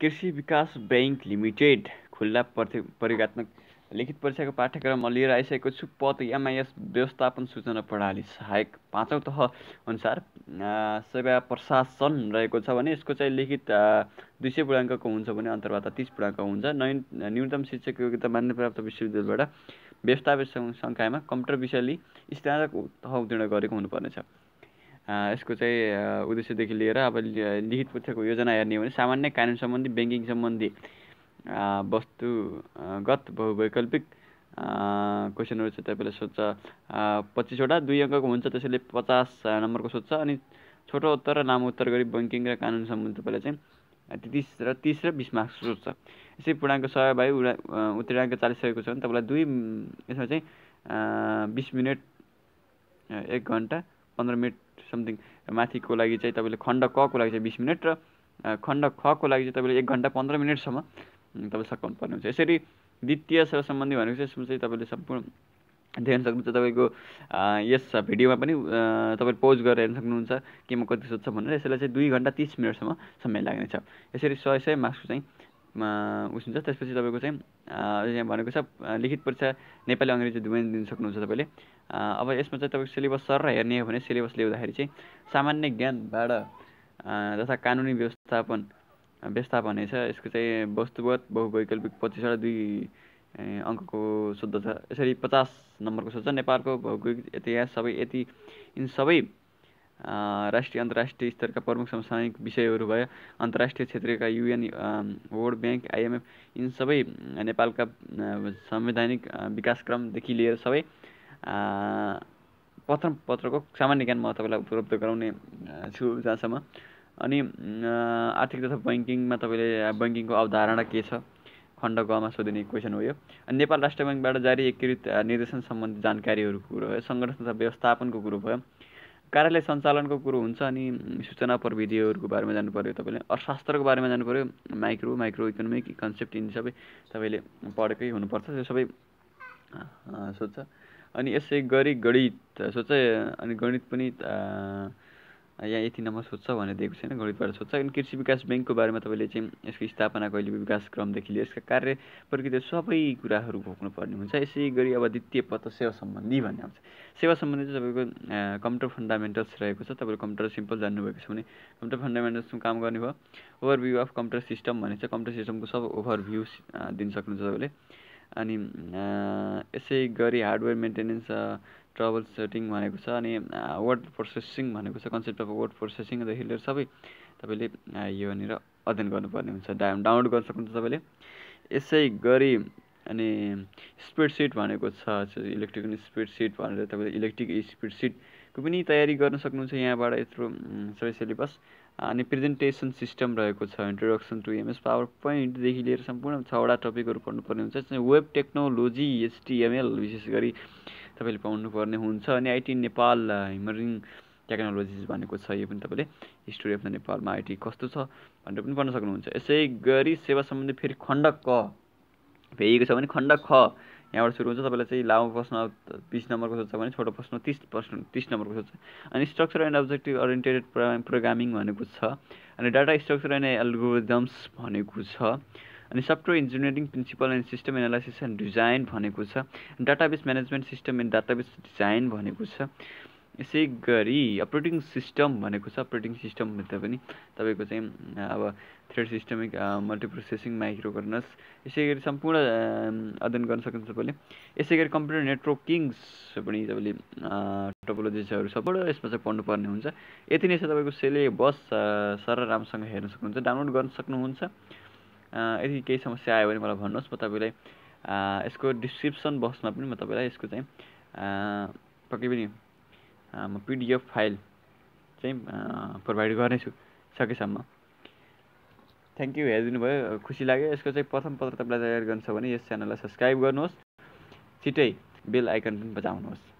कृषि विकास bank limited खुल्ला प्रति परिगात्मक लिखित परीक्षाको पाठ्यक्रम लिएर आइसकेको छु पद एमआइएस व्यवस्थापन सूचना प्रणाली सहायक पाँचौँ तह अनुसार सेवा प्रशासन रहेको छ भने यसको चाहिँ लिखित दुई सय पूर्णाङ्कको हुन्छ भने अन्तर्वार्ता तिस पूर्णाङ्क हुन्छ नयन न्यूनतम शिक्षक योग्यता मान्य प्राप्त विश्वविद्यालयबाट व्यवस्थापित सङ्ख्यामा कम्प्युटर विषयले स्नातक तह उत्तीर्ण गरेको हुनुपर्नेछ यसको चाहिँ उद्देश्यदेखि लिएर अब लिखित पुस्तकको योजना हेर्ने हो भने सामान्य कानुन सम्बन्धी ब्याङ्किङ सम्बन्धी वस्तुगत बहुवैकल्पिक क्वेसनहरू चाहिँ तपाईँले सोध्छ पच्चिसवटा दुई अङ्कको हुन्छ त्यसैले पचास नम्बरको सोध्छ अनि छोटो उत्तर र लामो उत्तर गरी ब्याङ्किङ र कानुन सम्बन्धी तपाईँले चाहिँ तिस र तिस र बिस मार्क्स सोध्छ यसै पूर्णाङ्क सय भाइ उडा उत्तीर्णाङ्क चालिस रहेको छ भने तपाईँलाई दुई यसमा चाहिँ बिस मिनट एक घन्टा पन्ध्र मिनट समथिङ माथिको लागि चाहिँ तपाईँले खण्ड कको लागि चाहिँ बिस मिनट र खण्ड खको लागि चाहिँ तपाईँले एक घन्टा पन्ध्र मिनटसम्म तपाईँ सघाउनु पर्ने हुन्छ यसरी द्वितीय र सम्बन्धी भनेको चाहिँ यसमा चाहिँ तपाईँले सम्पूर्ण देख्न सक्नुहुन्छ तपाईँको यस भिडियोमा पनि तपाईँ पोज गरेर हेर्न सक्नुहुन्छ के म कति सोध्छ भनेर यसलाई चाहिँ दुई घन्टा तिस मिनटसम्म समय लाग्नेछ यसरी सय सय मार्क्सको चाहिँ उस हुन्छ त्यसपछि तपाईँको चाहिँ यहाँ भनेको छ लिखित परीक्षा नेपाली अङ्ग्रेजी दुवै दिन सक्नुहुन्छ तपाईँले अब यसमा चाहिँ तपाईँको सिलेबस सर हेर्ने हो भने सिलेबस ल्याउँदाखेरि चाहिँ सामान्य ज्ञानबाट तथा कानुनी व्यवस्थापन व्यवस्थापन छ यसको चाहिँ वस्तुगत बहुवैकल्पिक पच्चिसवटा दुई अङ्कको शुद्ध छ यसरी पचास नम्बरको शुद्ध छ नेपालको भौगोलिक इतिहास सबै यति यिन सबै राष्ट्रिय अन्तर्राष्ट्रिय स्तरका प्रमुख समसामयिक विषयहरू भयो अन्तर्राष्ट्रिय क्षेत्रका युएन वर्ल्ड ब्याङ्क आइएमएफ यिन सबै नेपालका संवैधानिक विकासक्रमदेखि लिएर सबै पत्र पत्रको सामान्य ज्ञान म तपाईँलाई उपलब्ध गराउने छु जहाँसम्म अनि आर्थिक तथा बैङ्किङमा तपाईँले बैङ्किङको अवधारणा के छ खण्ड गमा सोधिने क्वेसन हो यो अनि नेपाल राष्ट्र ब्याङ्कबाट जारी एकीकृत निर्देशन सम्बन्धी जानकारीहरूको कुरो भयो सङ्गठन तथा व्यवस्थापनको कुरो भयो कार्यालय सञ्चालनको कुरो हुन्छ अनि सूचना प्रविधिहरूको बारेमा जानु पऱ्यो तपाईँले अर्थशास्त्रको बारेमा जानु पऱ्यो माइक्रो माइक्रो इकोनोमिक कन्सेप्ट यिनी सबै तपाईँले पढेकै हुनुपर्छ त्यो सबै सोध्छ अनि यसै गरी गणित सोध्छ अनि गणित पनि यहाँ यति नम्बर सोध्छ भनेर दिएको छैन गणितबाट सोध्छ अनि कृषि विकास ब्याङ्कको बारेमा तपाईँले चाहिँ यसको स्थापना कहिले विकासक्रमदेखि लिएर यसका कार्य प्रकृति सबै कुराहरू भोग्नुपर्ने हुन्छ यसै गरी अब द्वितीय पत्र सेवा सम्बन्धी भन्ने आउँछ सेवा सम्बन्धी चाहिँ तपाईँको कम्प्युटर फन्डामेन्टल्स रहेको छ तपाईँले कम्प्युटर सिम्पल जान्नुभएको छ भने कम्प्युटर फन्डामेन्टल्समा काम गर्ने भयो ओभरभ्यू अफ कम्प्युटर सिस्टम भने चाहिँ कम्प्युटर सिस्टमको सब ओभरभ्यू दिन सक्नुहुन्छ तपाईँले अनि यसै गरी हार्डवेयर मेन्टेनेन्स ट्रबल सेटिङ भनेको छ अनि वर्ड प्रोसेसिङ भनेको छ कन्सेप्ट अफ वर्ड प्रोसेसिङदेखि लिएर सबै तपाईँले यो भनेर अध्ययन गर्नुपर्ने हुन्छ डा डाउनलोड गर्न सक्नुहुन्छ तपाईँले यसै गरी अनि स्पिड सिट भनेको छ इलेक्ट्रिक स्पिड सिट भनेर तपाईँले इलेक्ट्रिक स्पिड सिट को पनि तयारी गर्न सक्नुहुन्छ यहाँबाट यत्रो सबै सिलेबस अनि प्रेजेन्टेसन सिस्टम रहेको छ इन्ट्रोडक्सन टु एमएस पावर पोइन्टदेखि लिएर सम्पूर्ण छवटा टपिकहरू पढ्नुपर्ने हुन्छ वेब टेक्नोलोजी एचटिएमएल विशेष गरी तपाईँले पाउनुपर्ने हुन्छ अनि आइटी नेपाल हिमरिङ टेक्नोलोजिज भनेको छ यो पनि तपाईँले हिस्ट्री अफ द नेपालमा आइटी कस्तो छ भनेर पनि पढ्न सक्नुहुन्छ यसै गरी सेवा सम्बन्धी फेरि खण्ड क भेटिएको छ भने खण्ड ख यहाँबाट सुरु हुन्छ तपाईँलाई चाहिँ लामो प्रश्न बिस नम्बरको सोध्छ भने छोटो प्रश्न तिस प्रश्न तिस नम्बरको सोध्छ अनि structure and objective oriented programming भनेको छ अनि डाटा स्ट्रक्चर एन्ड एल्गोरिदम्स भनेको छ अनि software engineering principle and system analysis and design भनेको छ database management system and database design भनेको छ यसै गरी अपरेटिङ सिस्टम भनेको छ अपरेटिङ सिस्टम भन्दा पनि तपाईँको चाहिँ अब थ्रेड सिस्टमिक मल्टिप्रोसेसिङ माइक्रो गर्नुहोस् यसै गरी सम्पूर्ण अध्ययन गर्न सक्नुहुन्छ तपाईँले यसै गरी कम्प्युटर नेटवर्किङ्स पनि तपाईँले टोपोलोजिसहरू सबै यसमा चाहिँ पढ्नुपर्ने हुन्छ यति नै छ तपाईँको सिलेबस सर राम्रोसँग हेर्न सक्नुहुन्छ डाउनलोड गर्न सक्नुहुन्छ यदि केही समस्या आयो भने मलाई भन्नुहोस् म तपाईँलाई यसको डिस्क्रिप्सन बक्समा पनि म तपाईँलाई यसको चाहिँ पक्कै पनि म पिडिएफ फाइल चाहिँ प्रोभाइड गर्नेछु सकेसम्म थ्याङ्क यू हेरिदिनु भयो खुसी लाग्यो यसको चाहिँ प्रथम पत्र तपाईँलाई तयार गर्नु छ भने यस च्यानललाई सब्सक्राइब गर्नुहोस् छिटै बेल आइकन पनि बजाउनुहोस्